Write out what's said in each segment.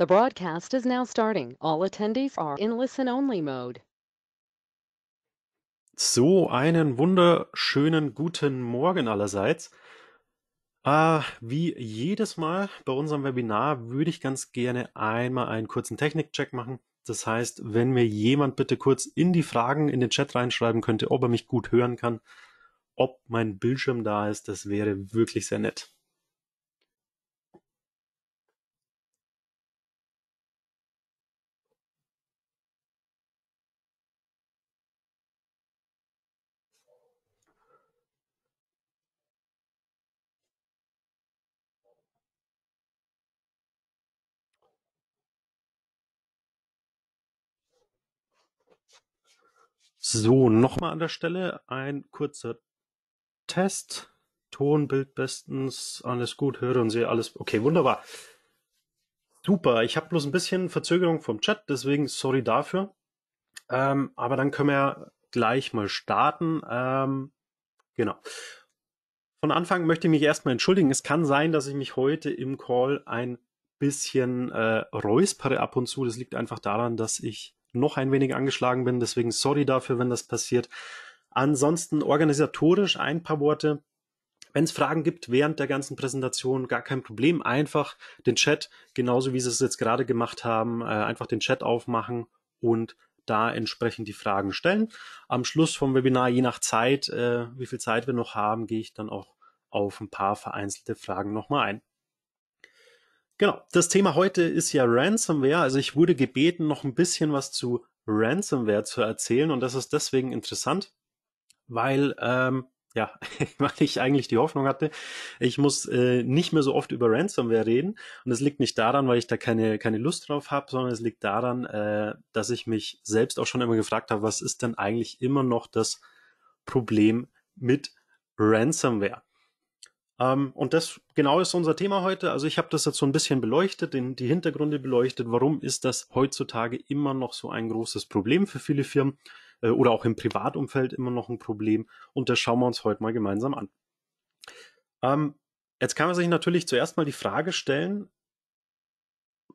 The broadcast is now starting. All attendees are in listen-only mode. So, einen wunderschönen guten Morgen allerseits. Äh, wie jedes Mal bei unserem Webinar würde ich ganz gerne einmal einen kurzen Technikcheck machen. Das heißt, wenn mir jemand bitte kurz in die Fragen in den Chat reinschreiben könnte, ob er mich gut hören kann, ob mein Bildschirm da ist, das wäre wirklich sehr nett. So, nochmal an der Stelle ein kurzer Test. Ton, Bild bestens, alles gut, höre und sehe alles. Okay, wunderbar. Super, ich habe bloß ein bisschen Verzögerung vom Chat, deswegen sorry dafür. Ähm, aber dann können wir gleich mal starten. Ähm, genau. Von Anfang möchte ich mich erstmal entschuldigen. Es kann sein, dass ich mich heute im Call ein bisschen äh, räuspere ab und zu. Das liegt einfach daran, dass ich noch ein wenig angeschlagen bin. Deswegen sorry dafür, wenn das passiert. Ansonsten organisatorisch ein paar Worte. Wenn es Fragen gibt während der ganzen Präsentation, gar kein Problem. Einfach den Chat, genauso wie Sie es jetzt gerade gemacht haben, äh, einfach den Chat aufmachen und da entsprechend die Fragen stellen. Am Schluss vom Webinar, je nach Zeit, äh, wie viel Zeit wir noch haben, gehe ich dann auch auf ein paar vereinzelte Fragen nochmal ein. Genau, das Thema heute ist ja Ransomware. Also ich wurde gebeten, noch ein bisschen was zu Ransomware zu erzählen und das ist deswegen interessant, weil ähm, ja, weil ich eigentlich die Hoffnung hatte, ich muss äh, nicht mehr so oft über Ransomware reden und es liegt nicht daran, weil ich da keine keine Lust drauf habe, sondern es liegt daran, äh, dass ich mich selbst auch schon immer gefragt habe, was ist denn eigentlich immer noch das Problem mit Ransomware? Um, ähm, und das genau ist unser Thema heute. Also ich habe das jetzt so ein bisschen beleuchtet, den, die Hintergründe beleuchtet. Warum ist das heutzutage immer noch so ein großes Problem für viele Firmen äh, oder auch im Privatumfeld immer noch ein Problem? Und das schauen wir uns heute mal gemeinsam an. Um, ähm, jetzt kann man sich natürlich zuerst mal die Frage stellen,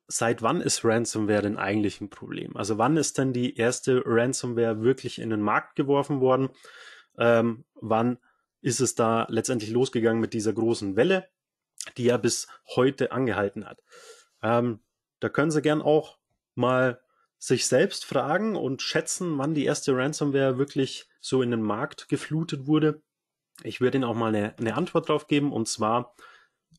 seit wann ist Ransomware denn eigentlich ein Problem? Also wann ist denn die erste Ransomware wirklich in den Markt geworfen worden? Ähm, wann ist es da letztendlich losgegangen mit dieser großen Welle, die ja bis heute angehalten hat. Ähm, da können Sie gern auch mal sich selbst fragen und schätzen, wann die erste Ransomware wirklich so in den Markt geflutet wurde. Ich werde Ihnen auch mal eine, eine Antwort drauf geben und zwar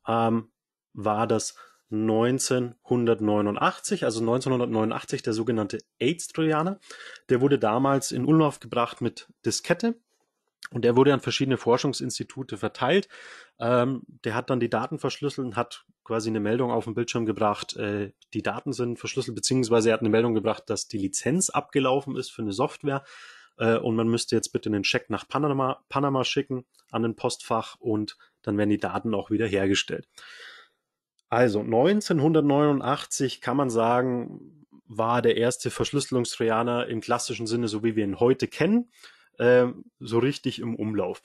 ähm, war das 1989, also 1989 der sogenannte AIDS-Trojaner. Der wurde damals in Umlauf gebracht mit Diskette und er wurde an verschiedene Forschungsinstitute verteilt. Ähm, der hat dann die Daten verschlüsselt und hat quasi eine Meldung auf den Bildschirm gebracht, äh, die Daten sind verschlüsselt, beziehungsweise er hat eine Meldung gebracht, dass die Lizenz abgelaufen ist für eine Software. Äh, und man müsste jetzt bitte einen Scheck nach Panama, Panama schicken an den Postfach und dann werden die Daten auch wieder hergestellt. Also 1989 kann man sagen, war der erste Verschlüsselungstrojaner im klassischen Sinne, so wie wir ihn heute kennen ähm, so richtig im Umlauf.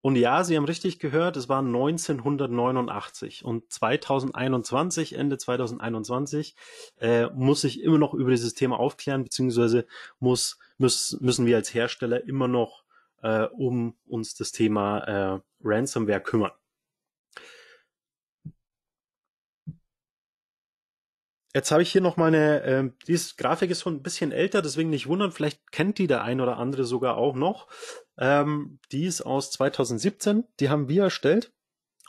Und ja, Sie haben richtig gehört, es war 1989 und 2021, Ende 2021, äh, muss ich immer noch über dieses Thema aufklären, beziehungsweise muss, muss, müssen wir als Hersteller immer noch äh, um uns das Thema äh, Ransomware kümmern. Jetzt habe ich hier noch meine, äh, diese Grafik ist schon ein bisschen älter, deswegen nicht wundern, vielleicht kennt die der ein oder andere sogar auch noch. Ähm, die ist aus 2017, die haben wir erstellt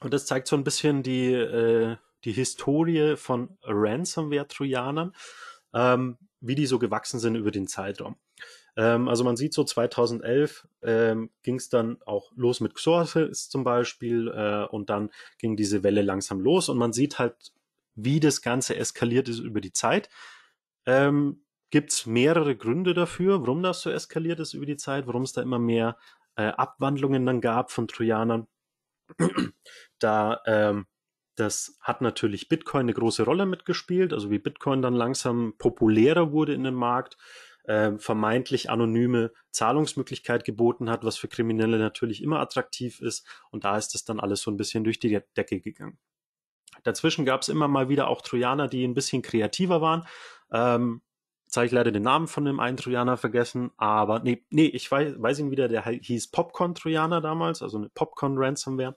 und das zeigt so ein bisschen die, äh, die Historie von Ransomware-Trojanern, ähm, wie die so gewachsen sind über den Zeitraum. Ähm, also man sieht so 2011 ähm, ging es dann auch los mit Xorphis zum Beispiel äh, und dann ging diese Welle langsam los und man sieht halt wie das Ganze eskaliert ist über die Zeit. Ähm, Gibt es mehrere Gründe dafür, warum das so eskaliert ist über die Zeit, warum es da immer mehr äh, Abwandlungen dann gab von Trojanern. da ähm, das hat natürlich Bitcoin eine große Rolle mitgespielt, also wie Bitcoin dann langsam populärer wurde in dem Markt, äh, vermeintlich anonyme Zahlungsmöglichkeit geboten hat, was für Kriminelle natürlich immer attraktiv ist. Und da ist das dann alles so ein bisschen durch die Decke gegangen. Dazwischen gab es immer mal wieder auch Trojaner, die ein bisschen kreativer waren. Ähm, jetzt habe ich leider den Namen von dem einen Trojaner vergessen, aber nee, nee ich weiß, weiß ihn wieder, der hieß Popcorn-Trojaner damals, also eine Popcorn-Ransomware.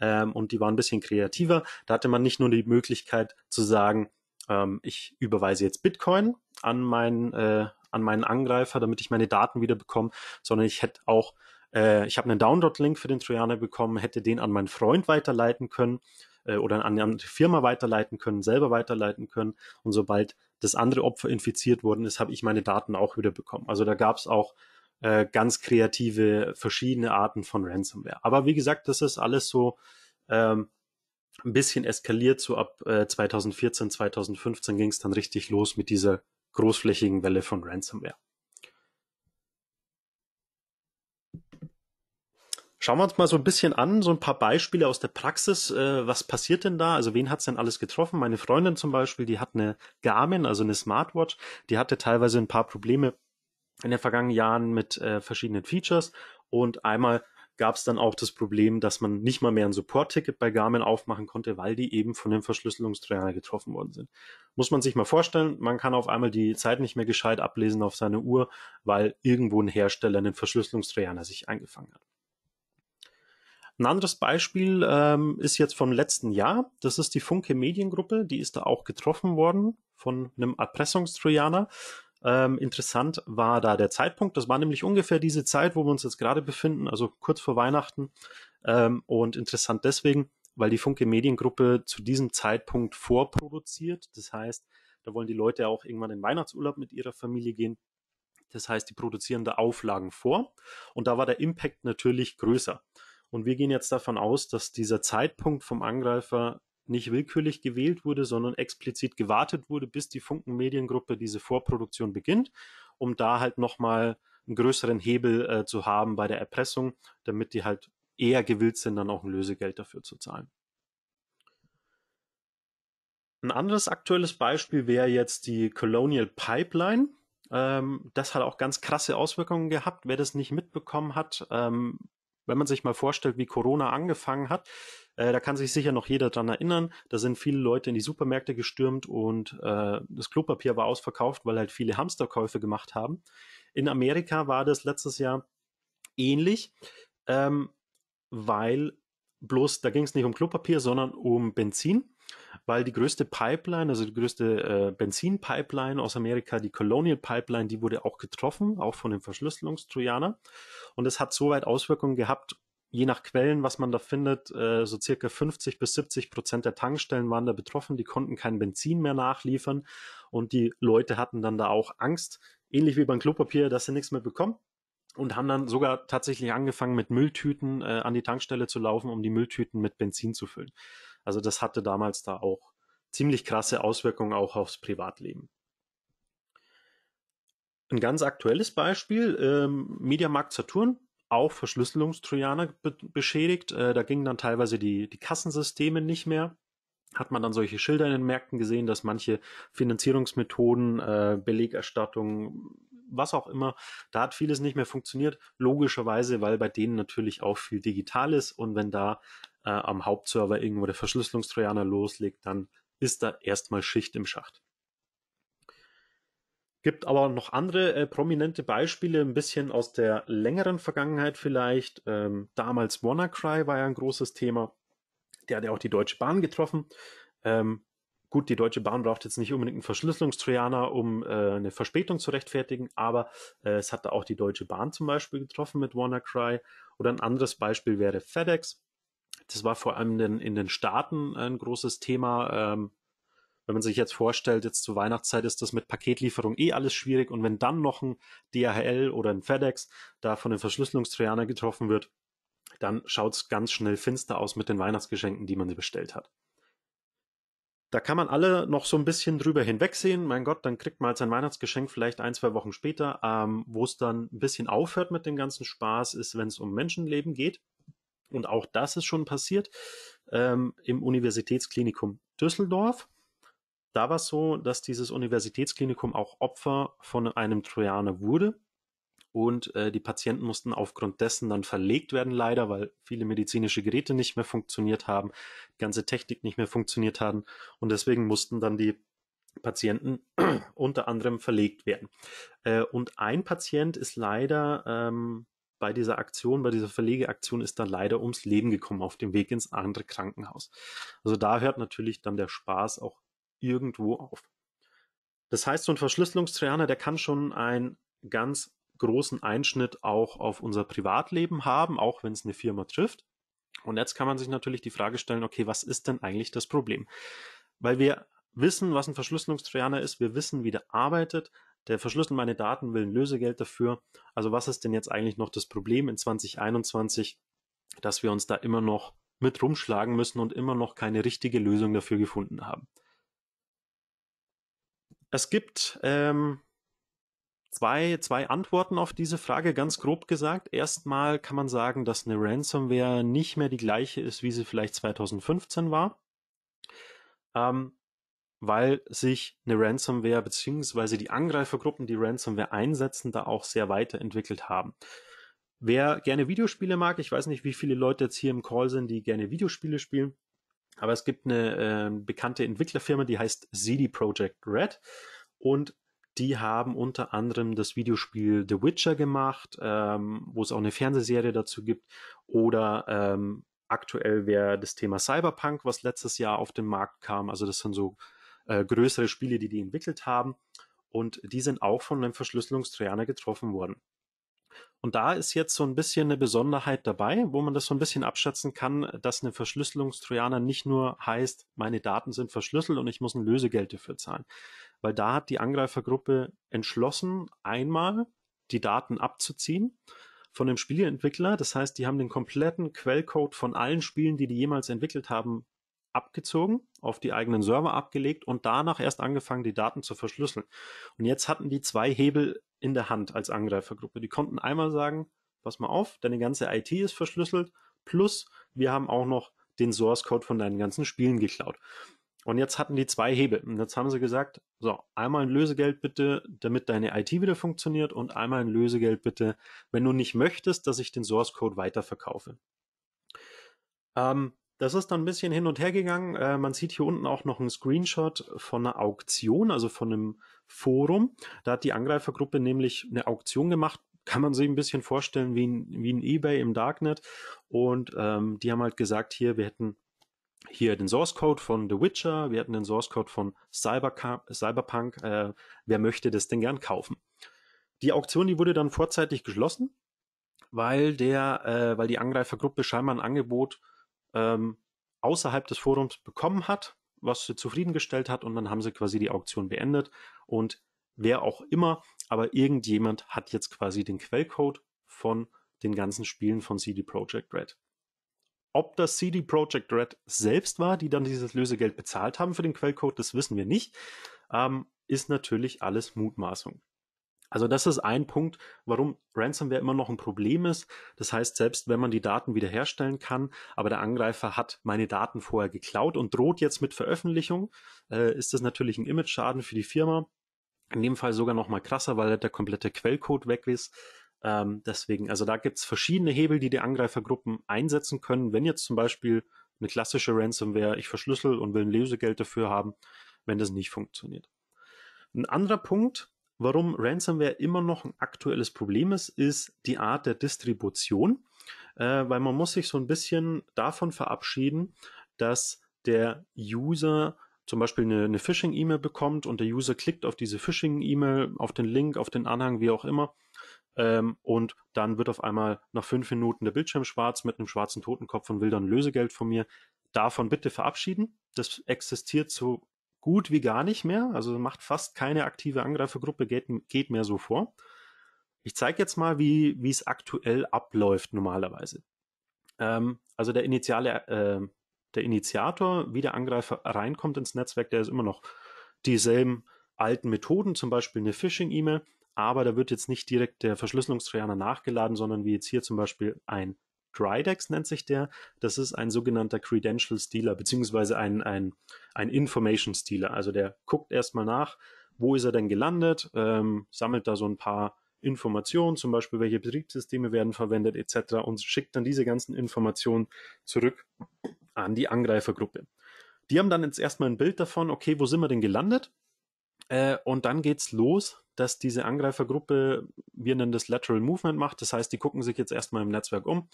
Ähm, und die waren ein bisschen kreativer. Da hatte man nicht nur die Möglichkeit zu sagen, ähm, ich überweise jetzt Bitcoin an meinen, äh, an meinen Angreifer, damit ich meine Daten wieder bekomme, sondern ich hätte auch äh, ich habe einen Download-Link für den Trojaner bekommen, hätte den an meinen Freund weiterleiten können äh, oder an eine andere Firma weiterleiten können, selber weiterleiten können. Und sobald das andere Opfer infiziert worden ist, habe ich meine Daten auch wieder bekommen. Also da gab es auch äh, ganz kreative verschiedene Arten von Ransomware. Aber wie gesagt, das ist alles so ähm, ein bisschen eskaliert. So ab äh, 2014, 2015 ging es dann richtig los mit dieser großflächigen Welle von Ransomware. Schauen wir uns mal so ein bisschen an, so ein paar Beispiele aus der Praxis. Äh, was passiert denn da? Also wen hat's denn alles getroffen? Meine Freundin zum Beispiel, die hat eine Garmin, also eine Smartwatch, die hatte teilweise ein paar Probleme in den vergangenen Jahren mit äh, verschiedenen Features und einmal gab es dann auch das Problem, dass man nicht mal mehr ein Support-Ticket bei Garmin aufmachen konnte, weil die eben von dem Verschlüsselungstrainer getroffen worden sind. Muss man sich mal vorstellen, man kann auf einmal die Zeit nicht mehr gescheit ablesen auf seine Uhr, weil irgendwo ein Hersteller einen Verschlüsselungstrainer sich eingefangen hat. Ein anderes Beispiel ähm, ist jetzt vom letzten Jahr. Das ist die Funke Mediengruppe. Die ist da auch getroffen worden von einem Erpressungstrojaner. Ähm, interessant war da der Zeitpunkt. Das war nämlich ungefähr diese Zeit, wo wir uns jetzt gerade befinden, also kurz vor Weihnachten. Ähm, und interessant deswegen, weil die Funke Mediengruppe zu diesem Zeitpunkt vorproduziert. Das heißt, da wollen die Leute auch irgendwann in Weihnachtsurlaub mit ihrer Familie gehen. Das heißt, die produzieren da Auflagen vor. Und da war der Impact natürlich größer. Und wir gehen jetzt davon aus, dass dieser Zeitpunkt vom Angreifer nicht willkürlich gewählt wurde, sondern explizit gewartet wurde, bis die Funkenmediengruppe diese Vorproduktion beginnt, um da halt nochmal einen größeren Hebel äh, zu haben bei der Erpressung, damit die halt eher gewillt sind, dann auch ein Lösegeld dafür zu zahlen. Ein anderes aktuelles Beispiel wäre jetzt die Colonial Pipeline. Ähm, das hat auch ganz krasse Auswirkungen gehabt. Wer das nicht mitbekommen hat, ähm, wenn man sich mal vorstellt, wie Corona angefangen hat, äh, da kann sich sicher noch jeder dran erinnern. Da sind viele Leute in die Supermärkte gestürmt und äh, das Klopapier war ausverkauft, weil halt viele Hamsterkäufe gemacht haben. In Amerika war das letztes Jahr ähnlich, ähm, weil bloß da ging es nicht um Klopapier, sondern um Benzin weil die größte Pipeline, also die größte äh, benzin aus Amerika, die Colonial Pipeline, die wurde auch getroffen, auch von dem Verschlüsselungstrojaner. Und es hat soweit Auswirkungen gehabt, je nach Quellen, was man da findet, äh, so circa 50 bis 70 Prozent der Tankstellen waren da betroffen, die konnten kein Benzin mehr nachliefern und die Leute hatten dann da auch Angst, ähnlich wie beim Klopapier, dass sie nichts mehr bekommen und haben dann sogar tatsächlich angefangen, mit Mülltüten äh, an die Tankstelle zu laufen, um die Mülltüten mit Benzin zu füllen. Also das hatte damals da auch ziemlich krasse Auswirkungen auch aufs Privatleben. Ein ganz aktuelles Beispiel, ähm, Mediamarkt Saturn, auch Verschlüsselungstrojaner be beschädigt. Äh, da gingen dann teilweise die, die Kassensysteme nicht mehr. Hat man dann solche Schilder in den Märkten gesehen, dass manche Finanzierungsmethoden, äh, Belegerstattung, was auch immer, da hat vieles nicht mehr funktioniert. Logischerweise, weil bei denen natürlich auch viel digital ist und wenn da äh, am Hauptserver irgendwo der Verschlüsselungstrojaner loslegt, dann ist da erstmal Schicht im Schacht. Gibt aber noch andere äh, prominente Beispiele, ein bisschen aus der längeren Vergangenheit vielleicht. Ähm, damals WannaCry war ja ein großes Thema. Der hat ja auch die Deutsche Bahn getroffen. Ähm, gut, die Deutsche Bahn braucht jetzt nicht unbedingt einen Verschlüsselungstrojaner, um äh, eine Verspätung zu rechtfertigen, aber äh, es hat da auch die Deutsche Bahn zum Beispiel getroffen mit WannaCry. Oder ein anderes Beispiel wäre FedEx. Das war vor allem in den, in den Staaten ein großes Thema. Ähm, wenn man sich jetzt vorstellt, jetzt zur Weihnachtszeit ist das mit Paketlieferung eh alles schwierig und wenn dann noch ein DHL oder ein FedEx da von den Verschlüsselungstrojaner getroffen wird, dann schaut es ganz schnell finster aus mit den Weihnachtsgeschenken, die man sie bestellt hat. Da kann man alle noch so ein bisschen drüber hinwegsehen. Mein Gott, dann kriegt man halt sein Weihnachtsgeschenk vielleicht ein, zwei Wochen später. Ähm, Wo es dann ein bisschen aufhört mit dem ganzen Spaß, ist, wenn es um Menschenleben geht und auch das ist schon passiert, ähm, im Universitätsklinikum Düsseldorf. Da war es so, dass dieses Universitätsklinikum auch Opfer von einem Trojaner wurde. Und äh, die Patienten mussten aufgrund dessen dann verlegt werden, leider, weil viele medizinische Geräte nicht mehr funktioniert haben, die ganze Technik nicht mehr funktioniert haben. Und deswegen mussten dann die Patienten unter anderem verlegt werden. Äh, und ein Patient ist leider ähm, bei dieser Aktion, bei dieser Verlegeaktion ist dann leider ums Leben gekommen auf dem Weg ins andere Krankenhaus. Also da hört natürlich dann der Spaß auch irgendwo auf. Das heißt, so ein Verschlüsselungstrajaner, der kann schon einen ganz großen Einschnitt auch auf unser Privatleben haben, auch wenn es eine Firma trifft. Und jetzt kann man sich natürlich die Frage stellen, okay, was ist denn eigentlich das Problem? Weil wir wissen, was ein Verschlüsselungstrajaner ist, wir wissen, wie der arbeitet, der verschlüsselt meine Daten, will ein Lösegeld dafür. Also was ist denn jetzt eigentlich noch das Problem in 2021, dass wir uns da immer noch mit rumschlagen müssen und immer noch keine richtige Lösung dafür gefunden haben? Es gibt ähm, zwei, zwei Antworten auf diese Frage, ganz grob gesagt. Erstmal kann man sagen, dass eine Ransomware nicht mehr die gleiche ist, wie sie vielleicht 2015 war. Ähm, weil sich eine Ransomware beziehungsweise die Angreifergruppen, die Ransomware einsetzen, da auch sehr weiterentwickelt haben. Wer gerne Videospiele mag, ich weiß nicht, wie viele Leute jetzt hier im Call sind, die gerne Videospiele spielen, aber es gibt eine äh, bekannte Entwicklerfirma, die heißt CD Projekt Red und die haben unter anderem das Videospiel The Witcher gemacht, ähm, wo es auch eine Fernsehserie dazu gibt oder ähm, aktuell wäre das Thema Cyberpunk, was letztes Jahr auf den Markt kam. Also das sind so äh, größere Spiele, die die entwickelt haben. Und die sind auch von einem Verschlüsselungstrojaner getroffen worden. Und da ist jetzt so ein bisschen eine Besonderheit dabei, wo man das so ein bisschen abschätzen kann, dass eine Verschlüsselungstrojaner nicht nur heißt, meine Daten sind verschlüsselt und ich muss ein Lösegeld dafür zahlen. Weil da hat die Angreifergruppe entschlossen, einmal die Daten abzuziehen von dem Spieleentwickler. Das heißt, die haben den kompletten Quellcode von allen Spielen, die die jemals entwickelt haben, abgezogen, auf die eigenen Server abgelegt und danach erst angefangen, die Daten zu verschlüsseln. Und jetzt hatten die zwei Hebel in der Hand als Angreifergruppe. Die konnten einmal sagen, pass mal auf, deine ganze IT ist verschlüsselt, plus wir haben auch noch den Source Code von deinen ganzen Spielen geklaut. Und jetzt hatten die zwei Hebel. Und jetzt haben sie gesagt, so, einmal ein Lösegeld bitte, damit deine IT wieder funktioniert und einmal ein Lösegeld bitte, wenn du nicht möchtest, dass ich den Source Code weiterverkaufe. Ähm, das ist dann ein bisschen hin und her gegangen. Äh, man sieht hier unten auch noch einen Screenshot von einer Auktion, also von einem Forum. Da hat die Angreifergruppe nämlich eine Auktion gemacht. Kann man sich ein bisschen vorstellen wie ein, wie ein eBay im Darknet. Und ähm, die haben halt gesagt, hier, wir hätten hier den Source Code von The Witcher, wir hätten den Source Code von Cyberca Cyberpunk. Äh, wer möchte das denn gern kaufen? Die Auktion, die wurde dann vorzeitig geschlossen, weil der, äh, weil die Angreifergruppe scheinbar ein Angebot ähm, außerhalb des Forums bekommen hat, was sie zufriedengestellt hat und dann haben sie quasi die Auktion beendet und wer auch immer, aber irgendjemand hat jetzt quasi den Quellcode von den ganzen Spielen von CD Projekt Red. Ob das CD Projekt Red selbst war, die dann dieses Lösegeld bezahlt haben für den Quellcode, das wissen wir nicht, ähm, ist natürlich alles Mutmaßung. Also das ist ein Punkt, warum Ransomware immer noch ein Problem ist. Das heißt, selbst wenn man die Daten wiederherstellen kann, aber der Angreifer hat meine Daten vorher geklaut und droht jetzt mit Veröffentlichung, äh, ist das natürlich ein Image-Schaden für die Firma. In dem Fall sogar noch mal krasser, weil der komplette Quellcode weg ist. Ähm, deswegen, also da gibt's verschiedene Hebel, die die Angreifergruppen einsetzen können. Wenn jetzt zum Beispiel eine klassische Ransomware, ich verschlüssel und will ein Lösegeld dafür haben, wenn das nicht funktioniert. Ein anderer Punkt, Warum Ransomware immer noch ein aktuelles Problem ist, ist die Art der Distribution, äh, weil man muss sich so ein bisschen davon verabschieden, dass der User zum Beispiel eine, eine Phishing-E-Mail bekommt und der User klickt auf diese Phishing-E-Mail, auf den Link, auf den Anhang, wie auch immer, ähm, und dann wird auf einmal nach fünf Minuten der Bildschirm schwarz mit einem schwarzen Totenkopf und will dann Lösegeld von mir. Davon bitte verabschieden. Das existiert so gut wie gar nicht mehr. Also macht fast keine aktive Angreifergruppe, geht, geht mehr so vor. Ich zeige jetzt mal, wie es aktuell abläuft normalerweise. Ähm, also der initiale, äh, der Initiator, wie der Angreifer reinkommt ins Netzwerk, der ist immer noch dieselben alten Methoden, zum Beispiel eine Phishing-E-Mail, aber da wird jetzt nicht direkt der Verschlüsselungstrojaner nachgeladen, sondern wie jetzt hier zum Beispiel ein Crydex nennt sich der. Das ist ein sogenannter Credential Stealer, beziehungsweise ein, ein, ein Information Stealer. Also der guckt erstmal nach, wo ist er denn gelandet, ähm, sammelt da so ein paar Informationen, zum Beispiel welche Betriebssysteme werden verwendet etc. und schickt dann diese ganzen Informationen zurück an die Angreifergruppe. Die haben dann jetzt erstmal ein Bild davon, okay, wo sind wir denn gelandet? Äh, und dann geht's los, dass diese Angreifergruppe, wir nennen das Lateral Movement macht. Das heißt, die gucken sich jetzt erstmal im Netzwerk um,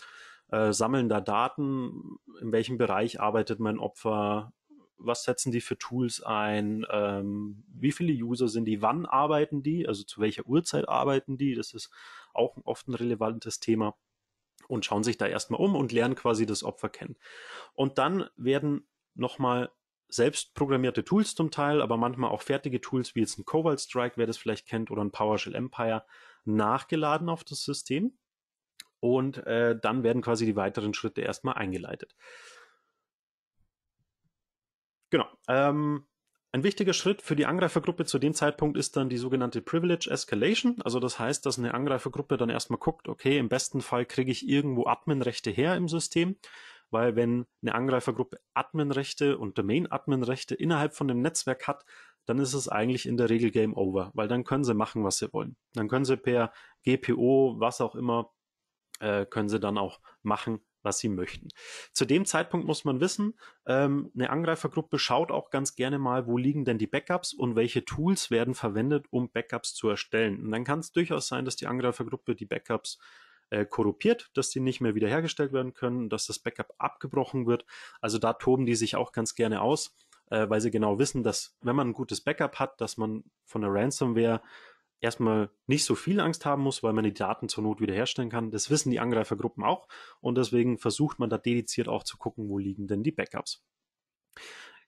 äh, sammeln da Daten, in welchem Bereich arbeitet mein Opfer, was setzen die für Tools ein, ähm, wie viele User sind die, wann arbeiten die, also zu welcher Uhrzeit arbeiten die, das ist auch oft ein relevantes Thema und schauen sich da erstmal um und lernen quasi das Opfer kennen. Und dann werden nochmal selbst programmierte Tools zum Teil, aber manchmal auch fertige Tools wie jetzt ein Cobalt Strike, wer das vielleicht kennt, oder ein PowerShell Empire, nachgeladen auf das System und äh, dann werden quasi die weiteren Schritte erstmal eingeleitet. Genau. Ähm, ein wichtiger Schritt für die Angreifergruppe zu dem Zeitpunkt ist dann die sogenannte Privilege Escalation. Also das heißt, dass eine Angreifergruppe dann erstmal guckt, okay, im besten Fall kriege ich irgendwo Adminrechte her im System, weil wenn eine Angreifergruppe Adminrechte und Domain-Adminrechte innerhalb von dem Netzwerk hat, dann ist es eigentlich in der Regel Game Over, weil dann können sie machen, was sie wollen. Dann können sie per GPO, was auch immer, äh, können sie dann auch machen, was sie möchten. Zu dem Zeitpunkt muss man wissen, ähm, eine Angreifergruppe schaut auch ganz gerne mal, wo liegen denn die Backups und welche Tools werden verwendet, um Backups zu erstellen. Und dann kann es durchaus sein, dass die Angreifergruppe die Backups äh, korrumpiert, dass die nicht mehr wiederhergestellt werden können, dass das Backup abgebrochen wird. Also da toben die sich auch ganz gerne aus, äh, weil sie genau wissen, dass wenn man ein gutes Backup hat, dass man von der Ransomware erstmal nicht so viel Angst haben muss, weil man die Daten zur Not wiederherstellen kann. Das wissen die Angreifergruppen auch und deswegen versucht man da dediziert auch zu gucken, wo liegen denn die Backups.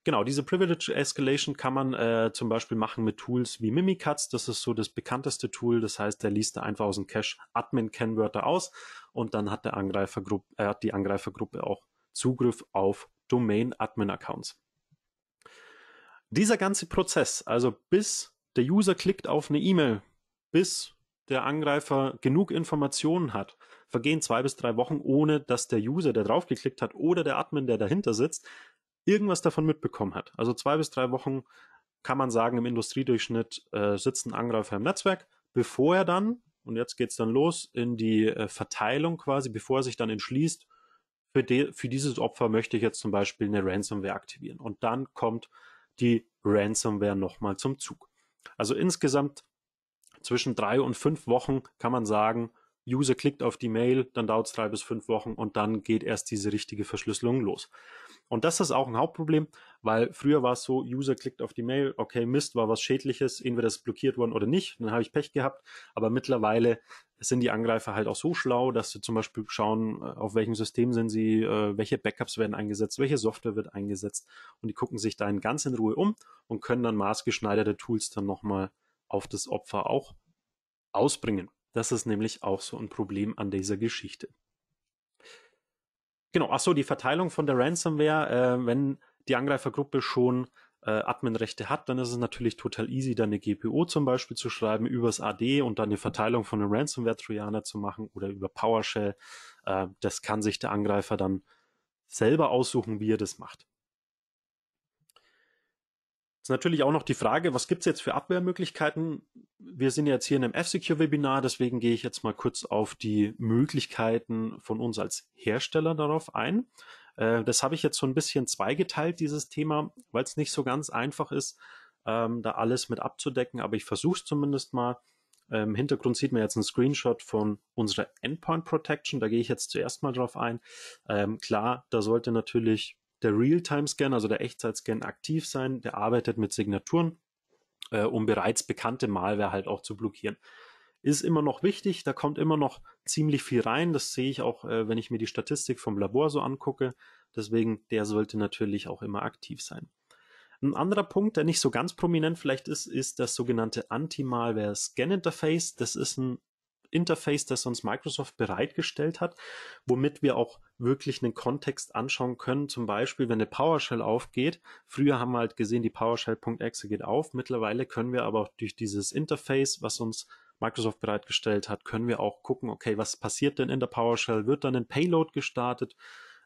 Genau, diese Privilege Escalation kann man äh, zum Beispiel machen mit Tools wie Mimikatz. Das ist so das bekannteste Tool. Das heißt, der liest da einfach aus dem Cache Admin-Kennwörter aus und dann hat der Angreifergruppe, äh, hat die Angreifergruppe auch Zugriff auf Domain-Admin-Accounts. Dieser ganze Prozess, also bis der User klickt auf eine E-Mail, bis der Angreifer genug Informationen hat, vergehen zwei bis drei Wochen, ohne dass der User, der draufgeklickt hat, oder der Admin, der dahinter sitzt, irgendwas davon mitbekommen hat. Also zwei bis drei Wochen kann man sagen, im Industriedurchschnitt äh, sitzt ein Angreifer im Netzwerk, bevor er dann, und jetzt geht es dann los, in die äh, Verteilung quasi, bevor er sich dann entschließt, für, de, für dieses Opfer möchte ich jetzt zum Beispiel eine Ransomware aktivieren. Und dann kommt die Ransomware nochmal zum Zug. Also insgesamt zwischen drei und fünf Wochen kann man sagen, User klickt auf die Mail, dann dauert es drei bis fünf Wochen und dann geht erst diese richtige Verschlüsselung los. Und das ist auch ein Hauptproblem, weil früher war es so, User klickt auf die Mail, okay, Mist, war was Schädliches, entweder ist blockiert worden oder nicht, dann habe ich Pech gehabt. Aber mittlerweile sind die Angreifer halt auch so schlau, dass sie zum Beispiel schauen, äh, auf welchem System sind sie, äh, welche Backups werden eingesetzt, welche Software wird eingesetzt und die gucken sich da in ganz in Ruhe um und können dann maßgeschneiderte Tools dann nochmal auf das Opfer auch ausbringen. Das ist nämlich auch so ein Problem an dieser Geschichte. Genau, ach so, die Verteilung von der Ransomware, äh, wenn die Angreifergruppe schon äh, Adminrechte hat, dann ist es natürlich total easy, dann eine GPO zum Beispiel zu schreiben übers AD und dann eine Verteilung von einem Ransomware-Trojaner zu machen oder über PowerShell. Äh, das kann sich der Angreifer dann selber aussuchen, wie er das macht. Ist natürlich auch noch die Frage, was gibt es jetzt für Abwehrmöglichkeiten? Wir sind jetzt hier in einem F-Secure-Webinar, deswegen gehe ich jetzt mal kurz auf die Möglichkeiten von uns als Hersteller darauf ein. Äh, das habe ich jetzt so ein bisschen zweigeteilt, dieses Thema, weil es nicht so ganz einfach ist, ähm, da alles mit abzudecken, aber ich versuche es zumindest mal. Ähm, Im Hintergrund sieht man jetzt einen Screenshot von unserer Endpoint Protection. Da gehe ich jetzt zuerst mal drauf ein. Ähm, klar, da sollte natürlich der real time scan also der Echtzeitscan, aktiv sein. Der arbeitet mit Signaturen, äh, um bereits bekannte Malware halt auch zu blockieren. Ist immer noch wichtig, da kommt immer noch ziemlich viel rein. Das sehe ich auch, äh, wenn ich mir die Statistik vom Labor so angucke. Deswegen, der sollte natürlich auch immer aktiv sein. Ein anderer Punkt, der nicht so ganz prominent vielleicht ist, ist das sogenannte Anti-Malware-Scan-Interface. Das ist ein Interface, das uns Microsoft bereitgestellt hat, womit wir auch wirklich einen Kontext anschauen können. Zum Beispiel, wenn eine PowerShell aufgeht. Früher haben wir halt gesehen, die PowerShell.exe geht auf. Mittlerweile können wir aber auch durch dieses Interface, was uns Microsoft bereitgestellt hat, können wir auch gucken, okay, was passiert denn in der PowerShell? Wird dann ein Payload gestartet?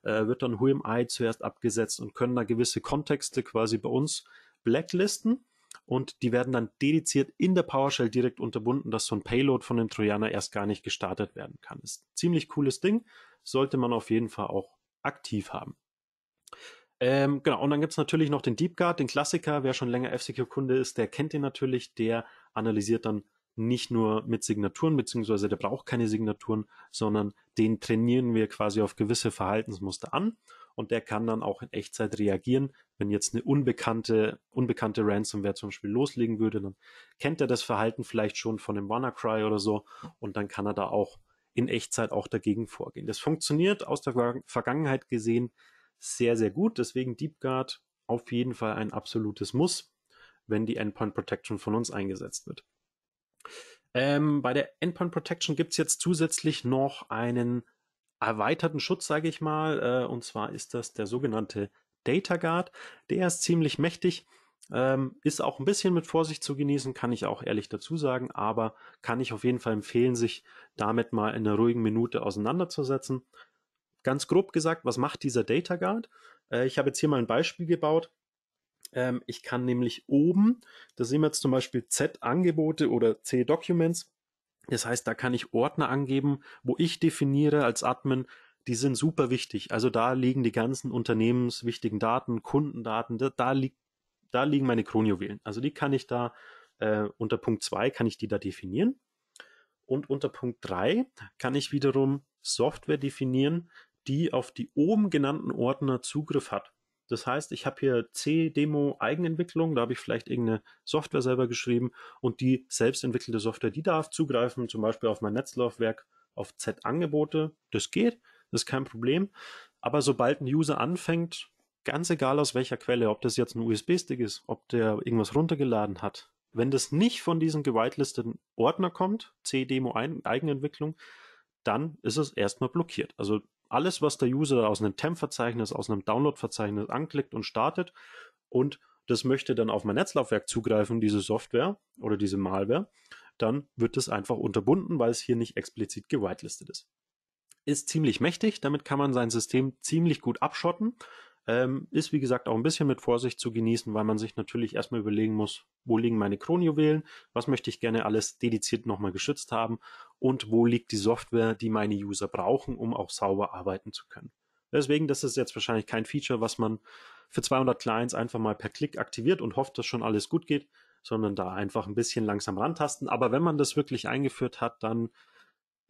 Äh, wird dann HMI zuerst abgesetzt und können da gewisse Kontexte quasi bei uns blacklisten und die werden dann dediziert in der PowerShell direkt unterbunden, dass so ein Payload von dem Trojaner erst gar nicht gestartet werden kann. Ist ein ziemlich cooles Ding, sollte man auf jeden Fall auch aktiv haben. Ähm, genau, und dann gibt es natürlich noch den Deep Guard, den Klassiker. Wer schon länger f secure kunde ist, der kennt den natürlich. Der analysiert dann nicht nur mit Signaturen, beziehungsweise der braucht keine Signaturen, sondern den trainieren wir quasi auf gewisse Verhaltensmuster an und der kann dann auch in Echtzeit reagieren. Wenn jetzt eine unbekannte, unbekannte Ransomware zum Beispiel loslegen würde, dann kennt er das Verhalten vielleicht schon von dem WannaCry oder so und dann kann er da auch in Echtzeit auch dagegen vorgehen. Das funktioniert aus der Vergangenheit gesehen sehr, sehr gut. Deswegen DeepGuard auf jeden Fall ein absolutes Muss, wenn die Endpoint Protection von uns eingesetzt wird. Ähm, bei der Endpoint Protection gibt es jetzt zusätzlich noch einen erweiterten Schutz, sage ich mal. Äh, und zwar ist das der sogenannte Data Guard. Der ist ziemlich mächtig. Ähm, ist auch ein bisschen mit Vorsicht zu genießen, kann ich auch ehrlich dazu sagen, aber kann ich auf jeden Fall empfehlen, sich damit mal in einer ruhigen Minute auseinanderzusetzen. Ganz grob gesagt, was macht dieser Data Guard? Äh, ich habe jetzt hier mal ein Beispiel gebaut. Ähm, ich kann nämlich oben, da sehen wir jetzt zum Beispiel Z-Angebote oder C-Documents. Das heißt, da kann ich Ordner angeben, wo ich definiere als Admin, die sind super wichtig. Also da liegen die ganzen unternehmenswichtigen Daten, Kundendaten, da, da, li da liegen meine Kronjuwelen. Also die kann ich da äh, unter Punkt 2 kann ich die da definieren. Und unter Punkt 3 kann ich wiederum Software definieren, die auf die oben genannten Ordner Zugriff hat. Das heißt, ich habe hier C-Demo Eigenentwicklung, da habe ich vielleicht irgendeine Software selber geschrieben und die selbst entwickelte Software, die darf zugreifen, zum Beispiel auf mein Netzlaufwerk, auf Z-Angebote. Das geht, das ist kein Problem. Aber sobald ein User anfängt, ganz egal aus welcher Quelle, ob das jetzt ein USB-Stick ist, ob der irgendwas runtergeladen hat, wenn das nicht von diesem gewitelisteten Ordner kommt, C-Demo Eigenentwicklung, dann ist es erstmal blockiert. Also alles, was der User aus einem Temp-Verzeichnis, aus einem Download-Verzeichnis anklickt und startet und das möchte dann auf mein Netzlaufwerk zugreifen, diese Software oder diese Malware, dann wird das einfach unterbunden, weil es hier nicht explizit gewitelistet ist. Ist ziemlich mächtig, damit kann man sein System ziemlich gut abschotten ähm, ist wie gesagt auch ein bisschen mit Vorsicht zu genießen, weil man sich natürlich erstmal überlegen muss, wo liegen meine Kronjuwelen, was möchte ich gerne alles dediziert nochmal geschützt haben und wo liegt die Software, die meine User brauchen, um auch sauber arbeiten zu können. Deswegen, das ist jetzt wahrscheinlich kein Feature, was man für 200 Clients einfach mal per Klick aktiviert und hofft, dass schon alles gut geht, sondern da einfach ein bisschen langsam rantasten. Aber wenn man das wirklich eingeführt hat, dann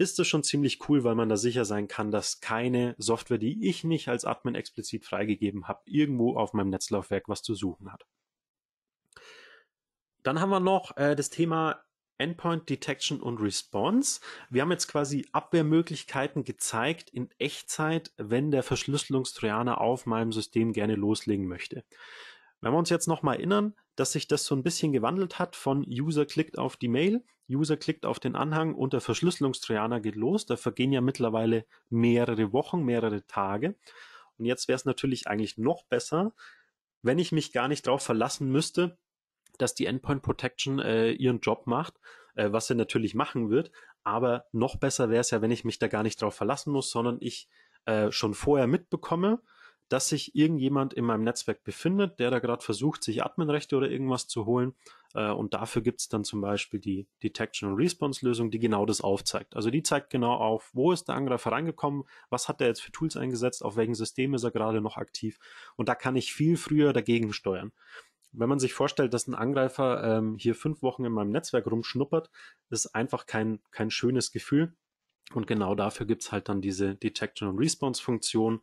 ist das schon ziemlich cool, weil man da sicher sein kann, dass keine Software, die ich nicht als Admin explizit freigegeben habe, irgendwo auf meinem Netzlaufwerk was zu suchen hat. Dann haben wir noch äh, das Thema Endpoint Detection und Response. Wir haben jetzt quasi Abwehrmöglichkeiten gezeigt in Echtzeit, wenn der Verschlüsselungstrojaner auf meinem System gerne loslegen möchte. Wenn wir uns jetzt nochmal erinnern, dass sich das so ein bisschen gewandelt hat von User klickt auf die Mail, User klickt auf den Anhang und der Verschlüsselungstrojaner geht los. Da vergehen ja mittlerweile mehrere Wochen, mehrere Tage. Und jetzt wäre es natürlich eigentlich noch besser, wenn ich mich gar nicht darauf verlassen müsste, dass die Endpoint Protection äh, ihren Job macht, äh, was sie natürlich machen wird. Aber noch besser wäre es ja, wenn ich mich da gar nicht darauf verlassen muss, sondern ich äh, schon vorher mitbekomme, dass sich irgendjemand in meinem Netzwerk befindet, der da gerade versucht, sich Adminrechte oder irgendwas zu holen. Äh, und dafür gibt's dann zum Beispiel die Detection and Response Lösung, die genau das aufzeigt. Also die zeigt genau auf, wo ist der Angreifer reingekommen, was hat er jetzt für Tools eingesetzt, auf welchem System ist er gerade noch aktiv. Und da kann ich viel früher dagegen steuern. Wenn man sich vorstellt, dass ein Angreifer ähm, hier fünf Wochen in meinem Netzwerk rumschnuppert, ist einfach kein, kein schönes Gefühl. Und genau dafür gibt's halt dann diese Detection und Response Funktion,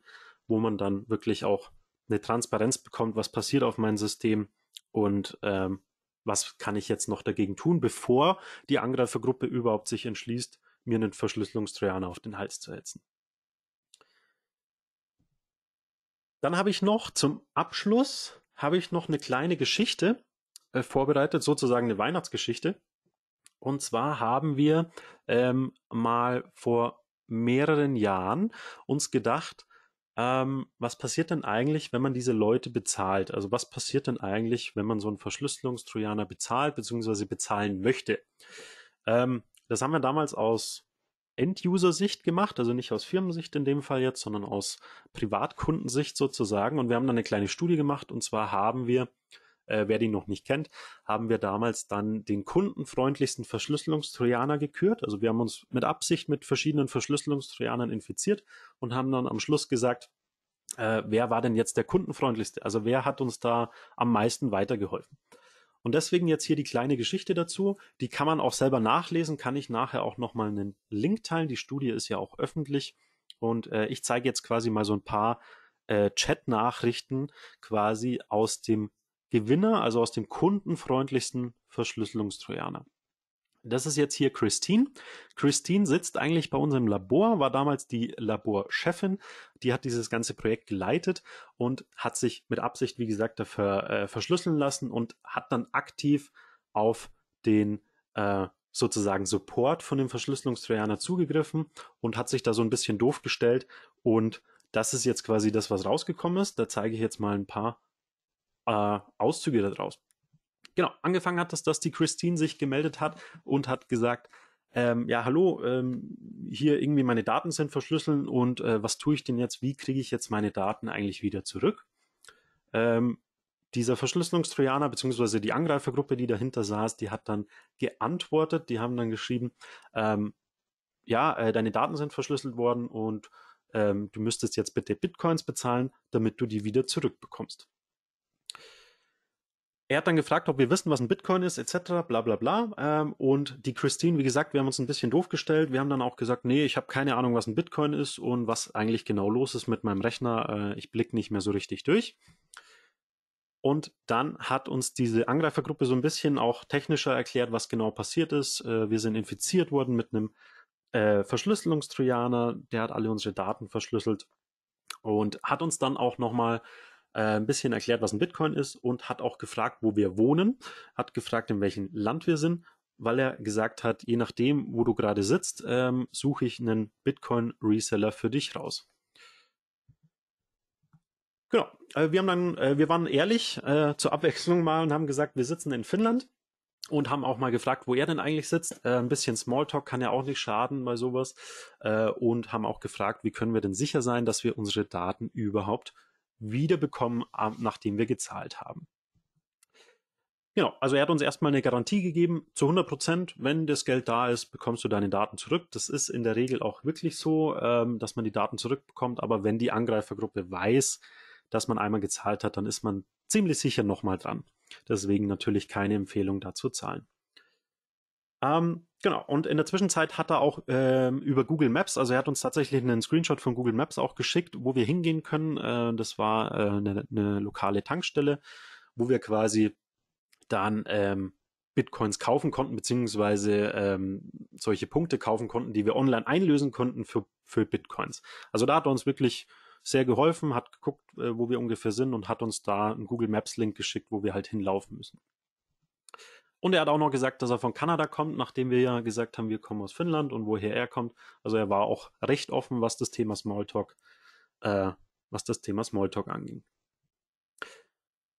wo man dann wirklich auch eine Transparenz bekommt, was passiert auf meinem System und ähm, was kann ich jetzt noch dagegen tun, bevor die Angreifergruppe überhaupt sich entschließt, mir einen Verschlüsselungstrojaner auf den Hals zu hetzen. Dann habe ich noch zum Abschluss habe ich noch eine kleine Geschichte äh, vorbereitet, sozusagen eine Weihnachtsgeschichte. Und zwar haben wir ähm, mal vor mehreren Jahren uns gedacht, ähm, was passiert denn eigentlich, wenn man diese Leute bezahlt? Also was passiert denn eigentlich, wenn man so einen Verschlüsselungstrojaner bezahlt bzw. bezahlen möchte? Ähm, das haben wir damals aus End-User-Sicht gemacht, also nicht aus Firmensicht in dem Fall jetzt, sondern aus Privatkundensicht sozusagen. Und wir haben dann eine kleine Studie gemacht und zwar haben wir äh, wer die noch nicht kennt, haben wir damals dann den kundenfreundlichsten Verschlüsselungstrojaner gekürt. Also wir haben uns mit Absicht mit verschiedenen Verschlüsselungstrojanern infiziert und haben dann am Schluss gesagt, äh, wer war denn jetzt der kundenfreundlichste? Also wer hat uns da am meisten weitergeholfen? Und deswegen jetzt hier die kleine Geschichte dazu. Die kann man auch selber nachlesen, kann ich nachher auch nochmal einen Link teilen. Die Studie ist ja auch öffentlich. Und äh, ich zeige jetzt quasi mal so ein paar äh, Chat-Nachrichten quasi aus dem Gewinner, also aus dem kundenfreundlichsten Verschlüsselungstrojaner. Das ist jetzt hier Christine. Christine sitzt eigentlich bei uns im Labor, war damals die Laborchefin. Die hat dieses ganze Projekt geleitet und hat sich mit Absicht, wie gesagt, dafür äh, verschlüsseln lassen und hat dann aktiv auf den äh, sozusagen Support von dem Verschlüsselungstrojaner zugegriffen und hat sich da so ein bisschen doof gestellt. Und das ist jetzt quasi das, was rausgekommen ist. Da zeige ich jetzt mal ein paar äh, Auszüge daraus. Genau, angefangen hat das, dass die Christine sich gemeldet hat und hat gesagt, ähm, ja, hallo, ähm, hier irgendwie meine Daten sind verschlüsselt und äh, was tue ich denn jetzt? Wie kriege ich jetzt meine Daten eigentlich wieder zurück? Ähm, dieser Verschlüsselungstrojaner beziehungsweise die Angreifergruppe, die dahinter saß, die hat dann geantwortet, die haben dann geschrieben, ähm, ja, äh, deine Daten sind verschlüsselt worden und ähm, du müsstest jetzt bitte Bitcoins bezahlen, damit du die wieder zurückbekommst er hat dann gefragt, ob wir wissen, was ein Bitcoin ist, etc., bla bla bla. Ähm, und die Christine, wie gesagt, wir haben uns ein bisschen doof gestellt. Wir haben dann auch gesagt, nee, ich habe keine Ahnung, was ein Bitcoin ist und was eigentlich genau los ist mit meinem Rechner. Äh, ich blicke nicht mehr so richtig durch. Und dann hat uns diese Angreifergruppe so ein bisschen auch technischer erklärt, was genau passiert ist. Äh, wir sind infiziert worden mit einem äh, Verschlüsselungstrojaner, der hat alle unsere Daten verschlüsselt und hat uns dann auch nochmal äh, ein bisschen erklärt, was ein Bitcoin ist und hat auch gefragt, wo wir wohnen, hat gefragt, in welchem Land wir sind, weil er gesagt hat, je nachdem, wo du gerade sitzt, ähm, suche ich einen Bitcoin-Reseller für dich raus. Genau. Äh, wir haben dann, äh, wir waren ehrlich äh, zur Abwechslung mal und haben gesagt, wir sitzen in Finnland und haben auch mal gefragt, wo er denn eigentlich sitzt. Äh, ein bisschen Smalltalk kann ja auch nicht schaden bei sowas. Äh, und haben auch gefragt, wie können wir denn sicher sein, dass wir unsere Daten überhaupt wiederbekommen, ähm, nachdem wir gezahlt haben. Genau, also er hat uns erstmal eine Garantie gegeben, zu 100 Prozent, wenn das Geld da ist, bekommst du deine Daten zurück. Das ist in der Regel auch wirklich so, ähm, dass man die Daten zurückbekommt, aber wenn die Angreifergruppe weiß, dass man einmal gezahlt hat, dann ist man ziemlich sicher nochmal dran. Deswegen natürlich keine Empfehlung dazu zahlen. Ähm, genau, und in der Zwischenzeit hat er auch ähm, über Google Maps, also er hat uns tatsächlich einen Screenshot von Google Maps auch geschickt, wo wir hingehen können. Äh, das war äh, eine, eine lokale Tankstelle, wo wir quasi dann ähm, Bitcoins kaufen konnten, beziehungsweise ähm, solche Punkte kaufen konnten, die wir online einlösen konnten für, für Bitcoins. Also da hat er uns wirklich sehr geholfen, hat geguckt, äh, wo wir ungefähr sind und hat uns da einen Google Maps Link geschickt, wo wir halt hinlaufen müssen. Und er hat auch noch gesagt, dass er von Kanada kommt, nachdem wir ja gesagt haben, wir kommen aus Finnland und woher er kommt. Also er war auch recht offen, was das Thema Smalltalk, äh, was das Thema Smalltalk anging.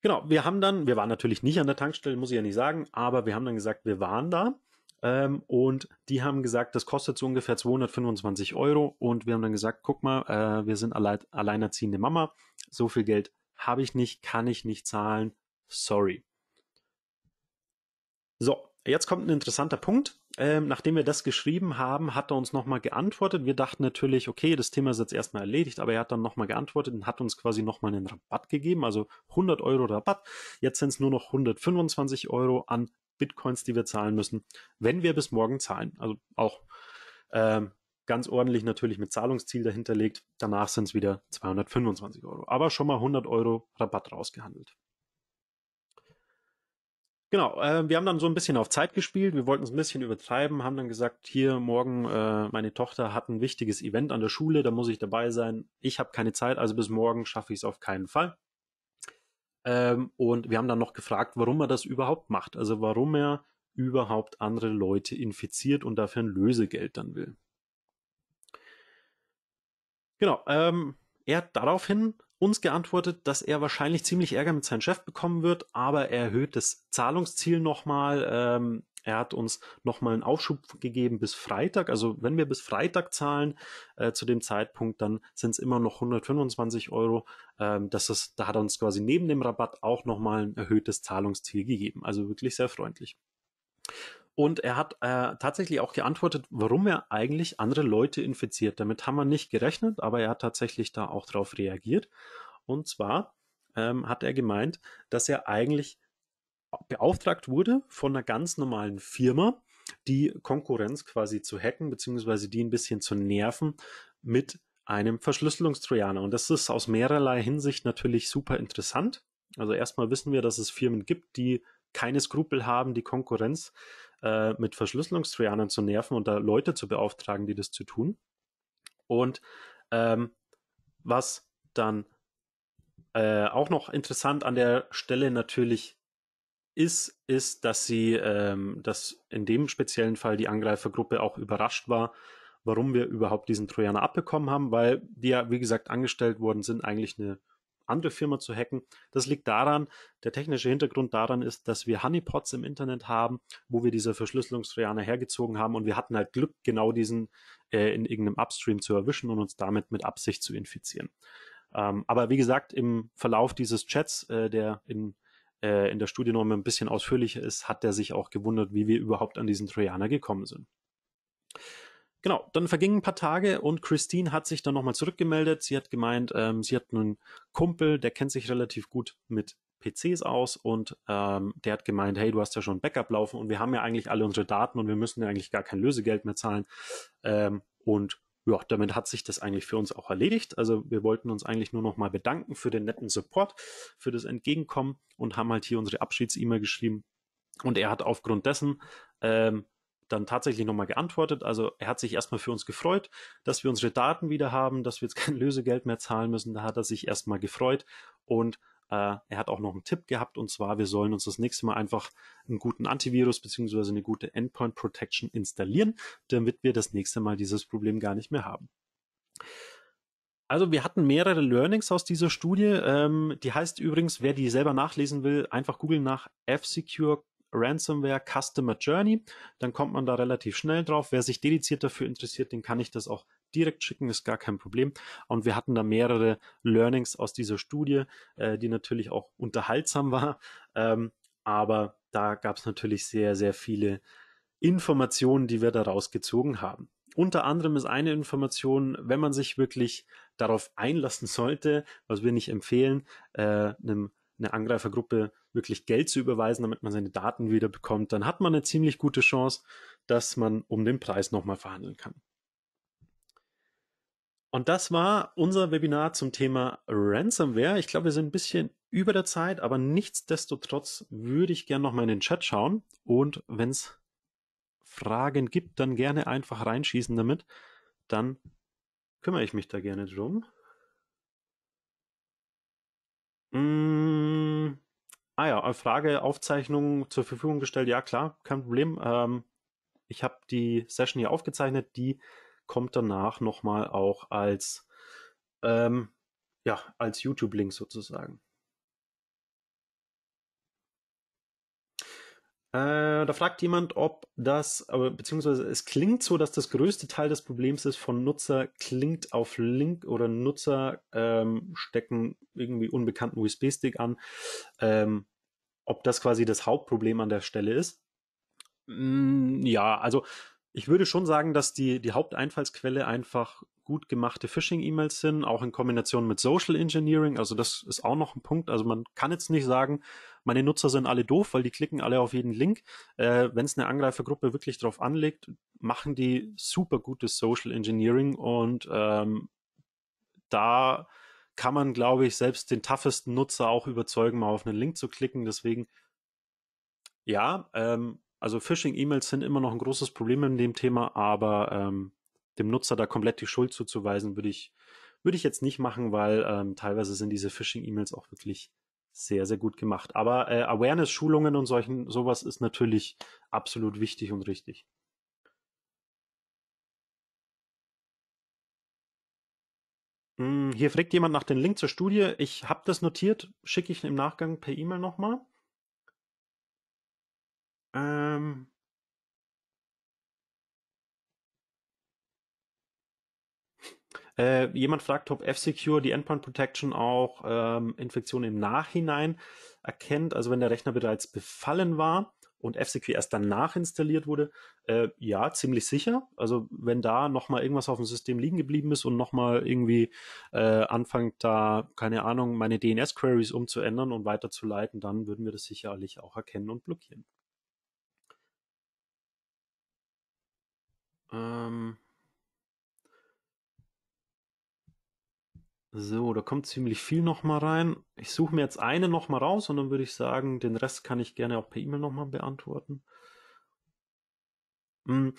Genau, wir haben dann, wir waren natürlich nicht an der Tankstelle, muss ich ja nicht sagen, aber wir haben dann gesagt, wir waren da. Ähm, und die haben gesagt, das kostet so ungefähr 225 Euro. Und wir haben dann gesagt, guck mal, äh, wir sind allein, alleinerziehende Mama. So viel Geld habe ich nicht, kann ich nicht zahlen. Sorry. So, jetzt kommt ein interessanter Punkt. Ähm, nachdem wir das geschrieben haben, hat er uns nochmal geantwortet. Wir dachten natürlich, okay, das Thema ist jetzt erstmal erledigt, aber er hat dann nochmal geantwortet und hat uns quasi nochmal einen Rabatt gegeben, also 100 Euro Rabatt. Jetzt sind es nur noch 125 Euro an Bitcoins, die wir zahlen müssen, wenn wir bis morgen zahlen. Also auch ähm, ganz ordentlich natürlich mit Zahlungsziel dahinterlegt. Danach sind es wieder 225 Euro, aber schon mal 100 Euro Rabatt rausgehandelt. Genau, äh, wir haben dann so ein bisschen auf Zeit gespielt, wir wollten es ein bisschen übertreiben, haben dann gesagt, hier morgen, äh, meine Tochter hat ein wichtiges Event an der Schule, da muss ich dabei sein. Ich habe keine Zeit, also bis morgen schaffe ich es auf keinen Fall. Ähm, und wir haben dann noch gefragt, warum er das überhaupt macht, also warum er überhaupt andere Leute infiziert und dafür ein Lösegeld dann will. Genau, ähm, er hat daraufhin uns geantwortet, dass er wahrscheinlich ziemlich Ärger mit seinem Chef bekommen wird, aber er erhöht das Zahlungsziel nochmal. Ähm, er hat uns nochmal einen Aufschub gegeben bis Freitag. Also wenn wir bis Freitag zahlen äh, zu dem Zeitpunkt, dann sind es immer noch 125 Euro. Ähm, das ist, da hat er uns quasi neben dem Rabatt auch nochmal ein erhöhtes Zahlungsziel gegeben. Also wirklich sehr freundlich. Und er hat äh, tatsächlich auch geantwortet, warum er eigentlich andere Leute infiziert. Damit haben wir nicht gerechnet, aber er hat tatsächlich da auch darauf reagiert. Und zwar ähm, hat er gemeint, dass er eigentlich beauftragt wurde von einer ganz normalen Firma, die Konkurrenz quasi zu hacken, beziehungsweise die ein bisschen zu nerven mit einem Verschlüsselungstrojaner. Und das ist aus mehrerlei Hinsicht natürlich super interessant. Also erstmal wissen wir, dass es Firmen gibt, die keine Skrupel haben, die Konkurrenz äh, mit Verschlüsselungstrojanern zu nerven und da Leute zu beauftragen, die das zu tun. Und ähm, was dann äh, auch noch interessant an der Stelle natürlich ist, ist, dass sie, ähm, dass in dem speziellen Fall die Angreifergruppe auch überrascht war, warum wir überhaupt diesen Trojaner abbekommen haben, weil die ja, wie gesagt, angestellt worden sind, eigentlich eine andere Firma zu hacken. Das liegt daran, der technische Hintergrund daran ist, dass wir Honeypots im Internet haben, wo wir diese Verschlüsselungstrojaner hergezogen haben und wir hatten halt Glück, genau diesen äh, in irgendeinem Upstream zu erwischen und uns damit mit Absicht zu infizieren. Ähm, aber wie gesagt, im Verlauf dieses Chats, äh, der in äh, in der Studie noch ein bisschen ausführlicher ist, hat er sich auch gewundert, wie wir überhaupt an diesen Trojaner gekommen sind. Genau, dann vergingen ein paar Tage und Christine hat sich dann nochmal zurückgemeldet. Sie hat gemeint, ähm, sie hat einen Kumpel, der kennt sich relativ gut mit PCs aus und ähm, der hat gemeint, hey, du hast ja schon ein Backup laufen und wir haben ja eigentlich alle unsere Daten und wir müssen ja eigentlich gar kein Lösegeld mehr zahlen. Ähm, und ja, damit hat sich das eigentlich für uns auch erledigt. Also wir wollten uns eigentlich nur nochmal bedanken für den netten Support, für das Entgegenkommen und haben halt hier unsere Abschieds-E-Mail geschrieben. Und er hat aufgrund dessen ähm, dann tatsächlich nochmal geantwortet. Also er hat sich erstmal für uns gefreut, dass wir unsere Daten wieder haben, dass wir jetzt kein Lösegeld mehr zahlen müssen. Da hat er sich erstmal gefreut und äh, er hat auch noch einen Tipp gehabt und zwar, wir sollen uns das nächste Mal einfach einen guten Antivirus bzw. eine gute Endpoint Protection installieren, damit wir das nächste Mal dieses Problem gar nicht mehr haben. Also wir hatten mehrere Learnings aus dieser Studie. Ähm, die heißt übrigens, wer die selber nachlesen will, einfach googeln nach F-Secure Ransomware Customer Journey. Dann kommt man da relativ schnell drauf. Wer sich dediziert dafür interessiert, den kann ich das auch direkt schicken, ist gar kein Problem. Und wir hatten da mehrere Learnings aus dieser Studie, äh, die natürlich auch unterhaltsam war. Ähm, aber da gab es natürlich sehr, sehr viele Informationen, die wir daraus gezogen haben. Unter anderem ist eine Information, wenn man sich wirklich darauf einlassen sollte, was wir nicht empfehlen, äh, einem eine Angreifergruppe wirklich Geld zu überweisen, damit man seine Daten wieder bekommt, dann hat man eine ziemlich gute Chance, dass man um den Preis nochmal verhandeln kann. Und das war unser Webinar zum Thema Ransomware. Ich glaube, wir sind ein bisschen über der Zeit, aber nichtsdestotrotz würde ich gerne nochmal in den Chat schauen und wenn es Fragen gibt, dann gerne einfach reinschießen damit. Dann kümmere ich mich da gerne drum. Mm, ah ja, äh, Frage, Aufzeichnung zur Verfügung gestellt. Ja, klar, kein Problem. Ähm, ich habe die Session hier aufgezeichnet. Die kommt danach nochmal auch als, ähm, ja, als YouTube-Link sozusagen. Äh, da fragt jemand, ob das, beziehungsweise es klingt so, dass das größte Teil des Problems ist, von Nutzer klingt auf Link oder Nutzer ähm, stecken irgendwie unbekannten USB-Stick an. Ähm, ob das quasi das Hauptproblem an der Stelle ist? Mm, ja, also ich würde schon sagen, dass die, die Haupteinfallsquelle einfach gut gemachte Phishing-E-Mails sind, auch in Kombination mit Social Engineering. Also das ist auch noch ein Punkt. Also man kann jetzt nicht sagen, meine Nutzer sind alle doof, weil die klicken alle auf jeden Link. Äh, Wenn es eine Angreifergruppe wirklich drauf anlegt, machen die super gutes Social Engineering und ähm, da kann man, glaube ich, selbst den toughesten Nutzer auch überzeugen, mal auf einen Link zu klicken. Deswegen, ja, ähm, also Phishing-E-Mails sind immer noch ein großes Problem in dem Thema, aber ähm, dem Nutzer da komplett die Schuld zuzuweisen, würde ich, würde ich jetzt nicht machen, weil ähm, teilweise sind diese Phishing-E-Mails auch wirklich sehr, sehr gut gemacht. Aber äh, Awareness-Schulungen und solchen, sowas ist natürlich absolut wichtig und richtig. Hm, hier fragt jemand nach dem Link zur Studie. Ich habe das notiert, schicke ich im Nachgang per E-Mail nochmal. Ähm, Äh, jemand fragt, ob F-Secure die Endpoint Protection auch ähm, Infektionen im Nachhinein erkennt, also wenn der Rechner bereits befallen war und F-Secure erst danach installiert wurde. Äh, ja, ziemlich sicher. Also wenn da nochmal irgendwas auf dem System liegen geblieben ist und nochmal irgendwie äh, anfängt da, keine Ahnung, meine DNS-Queries umzuändern und weiterzuleiten, dann würden wir das sicherlich auch erkennen und blockieren. Ähm, So, da kommt ziemlich viel nochmal rein. Ich suche mir jetzt eine nochmal raus und dann würde ich sagen, den Rest kann ich gerne auch per E-Mail nochmal beantworten. Hm.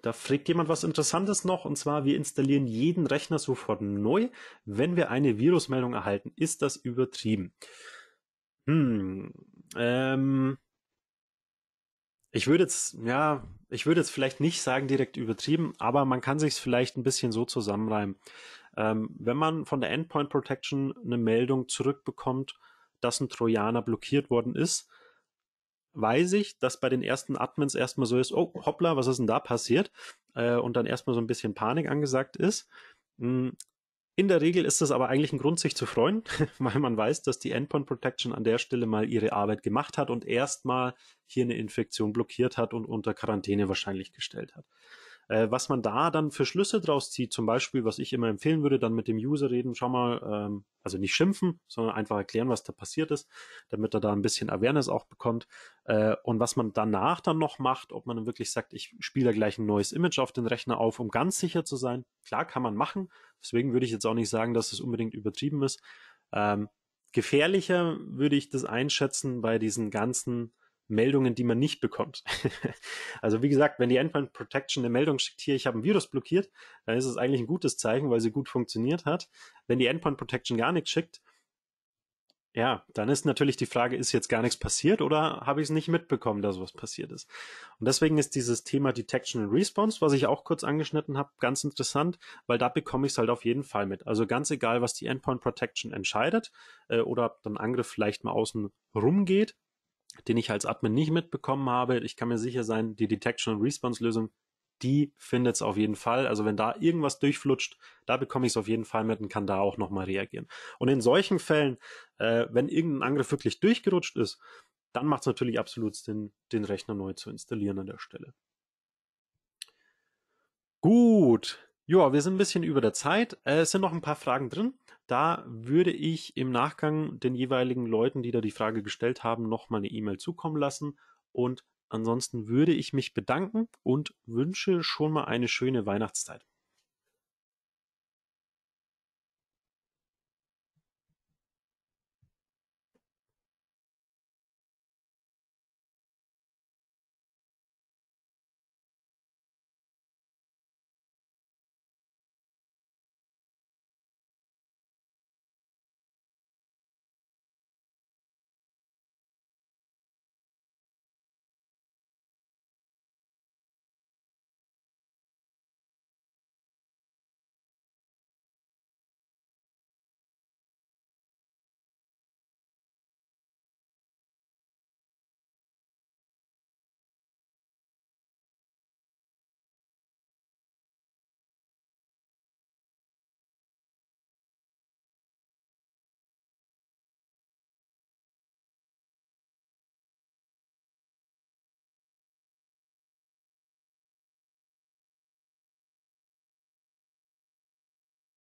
Da fragt jemand was Interessantes noch, und zwar, wir installieren jeden Rechner sofort neu, wenn wir eine Virusmeldung erhalten. Ist das übertrieben? Hm, ähm, ich würde jetzt, ja, ich würde jetzt vielleicht nicht sagen direkt übertrieben, aber man kann sich es vielleicht ein bisschen so zusammenreimen. Ähm, wenn man von der Endpoint Protection eine Meldung zurückbekommt, dass ein Trojaner blockiert worden ist, weiß ich, dass bei den ersten Admins erstmal so ist, oh, hoppla, was ist denn da passiert? Äh, und dann erstmal so ein bisschen Panik angesagt ist. Hm, in der Regel ist das aber eigentlich ein Grund, sich zu freuen, weil man weiß, dass die Endpoint Protection an der Stelle mal ihre Arbeit gemacht hat und erstmal hier eine Infektion blockiert hat und unter Quarantäne wahrscheinlich gestellt hat. Äh, was man da dann für Schlüsse draus zieht, zum Beispiel, was ich immer empfehlen würde, dann mit dem User reden, schau mal, ähm, also nicht schimpfen, sondern einfach erklären, was da passiert ist, damit er da ein bisschen Awareness auch bekommt. Äh, und was man danach dann noch macht, ob man dann wirklich sagt, ich spiele da gleich ein neues Image auf den Rechner auf, um ganz sicher zu sein. Klar, kann man machen. Deswegen würde ich jetzt auch nicht sagen, dass es unbedingt übertrieben ist. Ähm, gefährlicher würde ich das einschätzen bei diesen ganzen Meldungen, die man nicht bekommt. also wie gesagt, wenn die Endpoint Protection eine Meldung schickt, hier, ich habe ein Virus blockiert, dann ist es eigentlich ein gutes Zeichen, weil sie gut funktioniert hat. Wenn die Endpoint Protection gar nichts schickt, ja, dann ist natürlich die Frage, ist jetzt gar nichts passiert oder habe ich es nicht mitbekommen, dass was passiert ist? Und deswegen ist dieses Thema Detection and Response, was ich auch kurz angeschnitten habe, ganz interessant, weil da bekomme ich es halt auf jeden Fall mit. Also ganz egal, was die Endpoint Protection entscheidet äh, oder ob dann Angriff vielleicht mal außen rum geht, den ich als Admin nicht mitbekommen habe. Ich kann mir sicher sein, die Detection und Response Lösung, die findet es auf jeden Fall. Also wenn da irgendwas durchflutscht, da bekomme ich es auf jeden Fall mit und kann da auch nochmal reagieren. Und in solchen Fällen, äh, wenn irgendein Angriff wirklich durchgerutscht ist, dann macht es natürlich absolut Sinn, den Rechner neu zu installieren an der Stelle. Gut, ja, wir sind ein bisschen über der Zeit. Äh, es sind noch ein paar Fragen drin. Da würde ich im Nachgang den jeweiligen Leuten, die da die Frage gestellt haben, nochmal eine E-Mail zukommen lassen. Und ansonsten würde ich mich bedanken und wünsche schon mal eine schöne Weihnachtszeit.